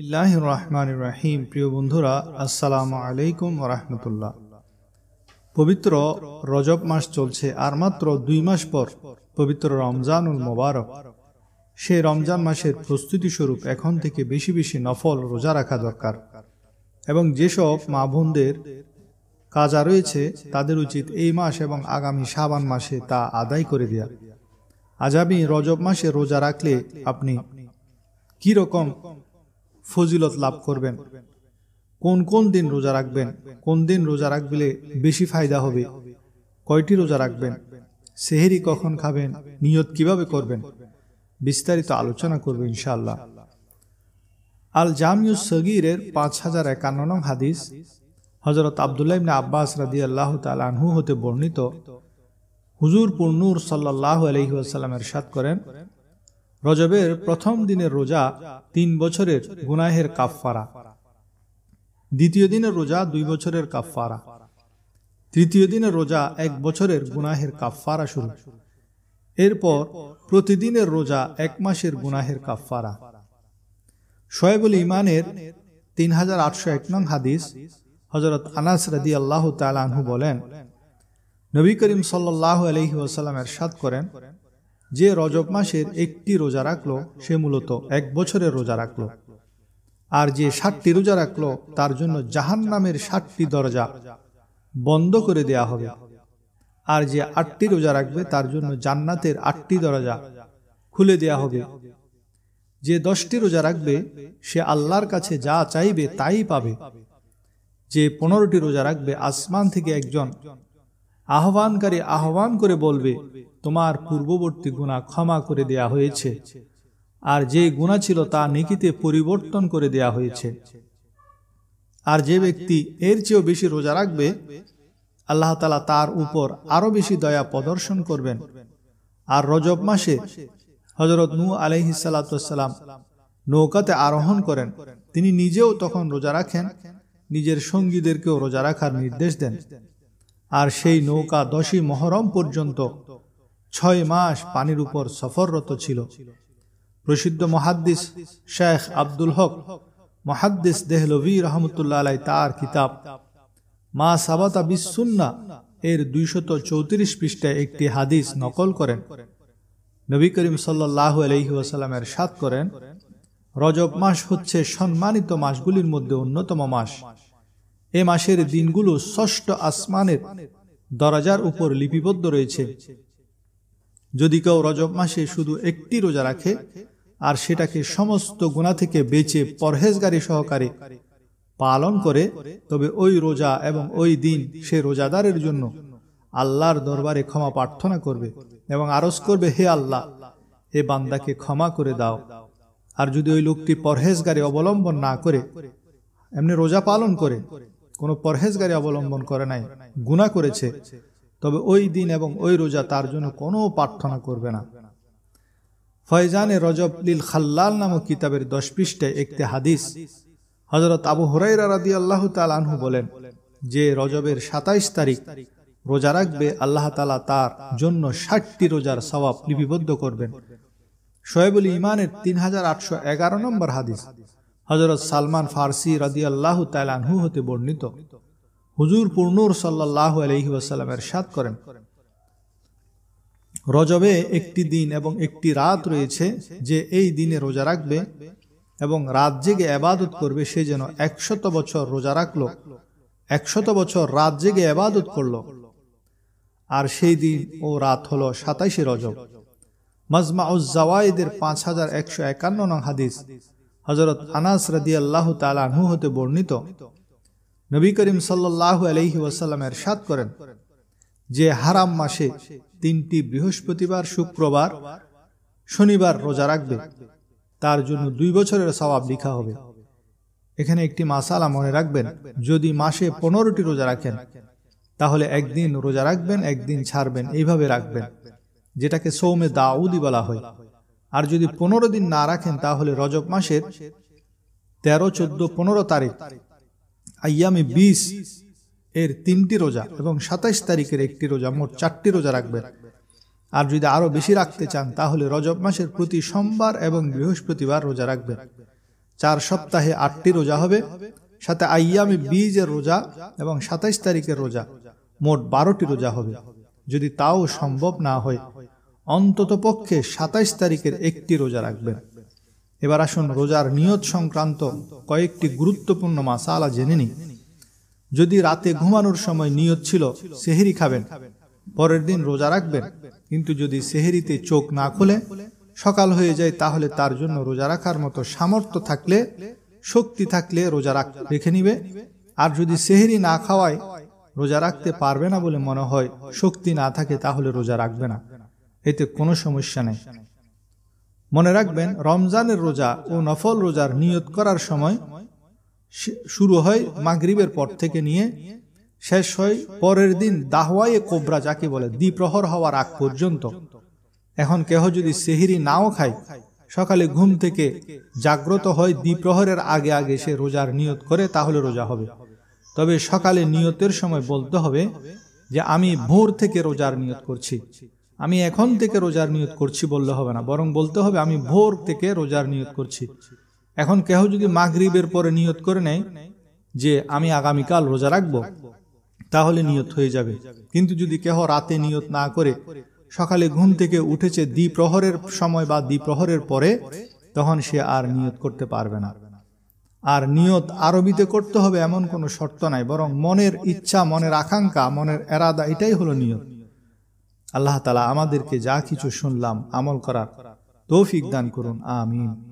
ইল্লাহ রহমান রাহিম প্রিয় বন্ধুরা আসসালামু আলাইকুম রহমতুল্লাহ পবিত্র রজব মাস চলছে আর মাত্র দুই মাস পর পবিত্র রমজানুল মোবারক সেই রমজান মাসের প্রস্তুতি স্বরূপ এখন থেকে বেশি বেশি নফল রোজা রাখা দরকার এবং যেসব মা বোনদের কাজা রয়েছে তাদের উচিত এই মাস এবং আগামী সাবান মাসে তা আদায় করে দেয়া আজ আমি রজব মাসে রোজা রাখলে আপনি কি রকম ফজিলত লাভ করবেন কোন কোন দিন রোজা রাখবেন কোন দিন রোজা রাখবিলে বেশি ফায়দা হবে কয়টি রোজা রাখবেন সেহেরি কখন খাবেন নিয়ত কিভাবে করবেন বিস্তারিত আলোচনা করবে ইনশাল্লাহ আল জামিউ সগিরের পাঁচ হাজার একান্ন নং হাদিস হজরত আবদুল্লাহ ইবনে আব্বাস রাদি আল্লাহ আনহু হতে বর্ণিত হুজুর পূর্ণুর সাল্লাহ আলহিউসাল্লাম এরশাদ করেন রজবের প্রথম দিনের রোজা তিন বছরের গুনাহের কাফফারা দ্বিতীয় দিনের রোজা দুই বছরের কাফফারা তৃতীয় দিনের রোজা এক বছরের গুনাহের কাফফারা শুরু এরপর প্রতিদিনের রোজা এক মাসের গুনাহের কাফফারা শয়েবুল ইমানের তিন হাজার আটশো এক নং হাদিস হজরত আনাস রাদি আল্লাহ তালাহু বলেন নবী করিম সাল্লাহ আলহি ওসালাম এরশাদ করেন যে রজব মাসের একটি রোজা রাখলো সে মূলত এক বছরের রোজা রাখলো আর যে ষাটটি রোজা রাখলো তার জন্য জাহান নামের ষাটটি দরজা বন্ধ করে দেয়া হবে আর যে আটটি রোজা রাখবে তার জন্য জান্নাতের আটটি দরজা খুলে দেয়া হবে যে দশটি রোজা রাখবে সে আল্লাহর কাছে যা চাইবে তাই পাবে যে পনেরোটি রোজা রাখবে আসমান থেকে একজন আহ্বানকারী আহ্বান করে বলবে তোমার পূর্ববর্তী গুণা ক্ষমা করে দেয়া হয়েছে আর যে গুণা ছিল তা নেকিতে পরিবর্তন করে দেয়া হয়েছে আর যে ব্যক্তি এর চেয়েও বেশি রোজা রাখবে আল্লাহ তালা তার উপর আরও বেশি দয়া প্রদর্শন করবেন আর রজব মাসে হজরত নু আলহি সালাতাম নৌকাতে আরোহণ করেন তিনি নিজেও তখন রোজা রাখেন নিজের সঙ্গীদেরকেও রোজা রাখার নির্দেশ দেন আর সেই নৌকা দশই মহরম পর্যন্ত ছয় মাস পানির উপর সফররত ছিল প্রসিদ্ধ মহাদ্দিস শেখ আব্দুল হক মহাদ্দিস দেহলভি রহমতুল্লা আলাই তার কিতাব মা সাবাতা বিসুন্না এর দুইশত চৌত্রিশ পৃষ্ঠায় একটি হাদিস নকল করেন নবী করিম সাল্লাহ আলহিউসালামের সাত করেন রজব মাস হচ্ছে সম্মানিত মাসগুলির মধ্যে অন্যতম মাস এ মাসের দিনগুলো ষষ্ঠ আসমানের দরজার উপর লিপিবদ্ধ রয়েছে যদি কেউ রজব মাসে শুধু একটি রোজা রাখে আর সেটাকে সমস্ত গুণা থেকে বেঁচে পরহেজগারী সহকারে পালন করে তবে ওই রোজা এবং ওই দিন সে রোজাদারের জন্য আল্লাহর দরবারে ক্ষমা প্রার্থনা করবে এবং আরজ করবে হে আল্লাহ হে বান্দাকে ক্ষমা করে দাও আর যদি ওই লোকটি পরহেজগারী অবলম্বন না করে এমনি রোজা পালন করে কোনো পরহেজগারী অবলম্বন করে নাই গুণা করেছে তবে ওই দিন এবং ওই রোজা তার জন্য কোনো প্রার্থনা করবে না ফয়জানে রজব লীল খাল্লাল নামক কিতাবের দশ পৃষ্ঠে একটি হাদিস হজরত আবু হরাইরা রাদি আল্লাহ তালানহু বলেন যে রজবের সাতাইশ তারিখ রোজা রাখবে আল্লাহ তালা তার জন্য ষাটটি রোজার সওয়াব লিপিবদ্ধ করবেন শোয়েবুল ইমানের তিন হাজার আটশো এগারো নম্বর হাদিস হজরত সালমান ফার্সি রাদি আল্লাহ তালানহু হতে বর্ণিত হুজুর পূর্ণর সাল্লাহ আলহি ওয়াসাল্লাম সাত করেন রজবে একটি দিন এবং একটি রাত রয়েছে যে এই দিনে রোজা রাখবে এবং রাত জেগে আবাদত করবে সে যেন একশত বছর রোজা রাখলো একশত বছর রাত জেগে আবাদত করল আর সেই দিন ও রাত হলো সাতাইশে রজব মজমা উজ্জাওয়াইদের পাঁচ হাজার একশো একান্ন নং হাদিস হজরত আনাস রাদিয়াল্লাহ তালাহু হতে বর্ণিত নবী করিম সাল্লাহ আলহি ওয়াসাল্লাম এরশাদ করেন যে হারাম মাসে তিনটি বৃহস্পতিবার শুক্রবার শনিবার রোজা রাখবে তার জন্য দুই বছরের সবাব লিখা হবে এখানে একটি মাসালা মনে রাখবেন যদি মাসে পনেরোটি রোজা রাখেন তাহলে একদিন রোজা রাখবেন একদিন ছাড়বেন এইভাবে রাখবেন যেটাকে সৌমে দাউদি বলা হয় আর যদি পনেরো দিন না রাখেন তাহলে রজব মাসের তেরো চোদ্দ পনেরো তারিখ আয়ামে বিশ এর তিনটি রোজা এবং সাতাইশ তারিখের একটি রোজা মোট চারটি রোজা রাখবেন আর যদি আরও বেশি রাখতে চান তাহলে রজব মাসের প্রতি সোমবার এবং বৃহস্পতিবার রোজা রাখবেন চার সপ্তাহে আটটি রোজা হবে সাথে আয়ামে বীজের রোজা এবং সাতাইশ তারিখের রোজা মোট বারোটি রোজা হবে যদি তাও সম্ভব না হয় অন্তত পক্ষে সাতাইশ তারিখের একটি রোজা রাখবেন এবার আসুন রোজার নিয়ত সংক্রান্ত কয়েকটি গুরুত্বপূর্ণ মাসালা জেনে নিন যদি রাতে ঘুমানোর সময় নিয়ত ছিল সেহেরি খাবেন পরের দিন রোজা রাখবেন কিন্তু যদি সেহেরিতে চোখ না খুলে সকাল হয়ে যায় তাহলে তার জন্য রোজা রাখার মতো সামর্থ্য থাকলে শক্তি থাকলে রোজা রাখ রেখে নিবে আর যদি সেহেরি না খাওয়ায় রোজা রাখতে পারবে না বলে মনে হয় শক্তি না থাকে তাহলে রোজা রাখবে না এতে কোনো সমস্যা নেই মনে রাখবেন রমজানের রোজা ও নফল রোজার নিয়ত করার সময় শুরু হয় মাগরিবের পর থেকে নিয়ে শেষ হয় পরের দিন দাহওয়ায়ে কোবরা যাকে বলে দ্বিপ্রহর হওয়ার আগ পর্যন্ত এখন কেহ যদি সেহিরি নাও খায় সকালে ঘুম থেকে জাগ্রত হয় দ্বিপ্রহরের আগে আগে সে রোজার নিয়ত করে তাহলে রোজা হবে তবে সকালে নিয়তের সময় বলতে হবে যে আমি ভোর থেকে রোজার নিয়ত করছি আমি এখন থেকে রোজার নিয়ত করছি বললে হবে না বরং বলতে হবে আমি ভোর থেকে রোজার নিয়ত করছি এখন কেহ যদি মাগরিবের পরে নিয়ত করে নেয় যে আমি আগামীকাল রোজা রাখবো তাহলে নিয়ত হয়ে যাবে কিন্তু যদি কেহ রাতে নিয়ত না করে সকালে ঘুম থেকে উঠেছে দ্বিপ্রহরের সময় বা দ্বিপ্রহরের পরে তখন সে আর নিয়ত করতে পারবে না আর নিয়ত আরবিতে করতে হবে এমন কোনো শর্ত নাই বরং মনের ইচ্ছা মনের আকাঙ্ক্ষা মনের এরাদা এটাই হলো নিয়ত আল্লাহ তালা আমাদেরকে যা কিছু শুনলাম আমল করার তৌফিক দান করুন আমিন